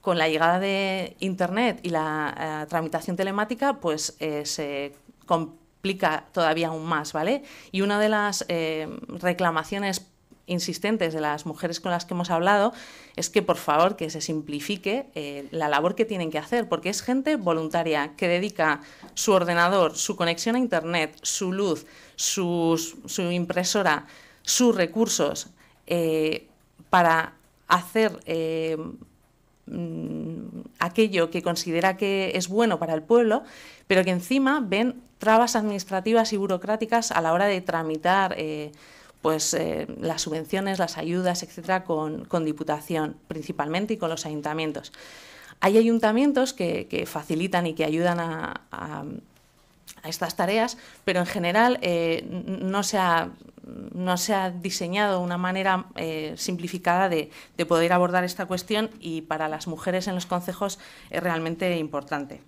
con la llegada de Internet y la eh, tramitación telemática, pues eh, se complica todavía aún más, ¿vale? Y una de las eh, reclamaciones insistentes de las mujeres con las que hemos hablado es que por favor que se simplifique la labor que tienen que hacer, porque es gente voluntaria que dedica su ordenador, su conexión a Internet, su luz, su impresora, sus recursos para hacer Mm, aquello que considera que es bueno para el pueblo, pero que encima ven trabas administrativas y burocráticas a la hora de tramitar eh, pues, eh, las subvenciones, las ayudas, etcétera, con, diputación principalmente y con los ayuntamientos. Hay ayuntamientos que, facilitan y que ayudan a, estas tareas, pero en general eh, no se ha no se ha diseñado una manera eh, simplificada de, de, poder abordar esta cuestión y para las mujeres en los consejos es realmente importante.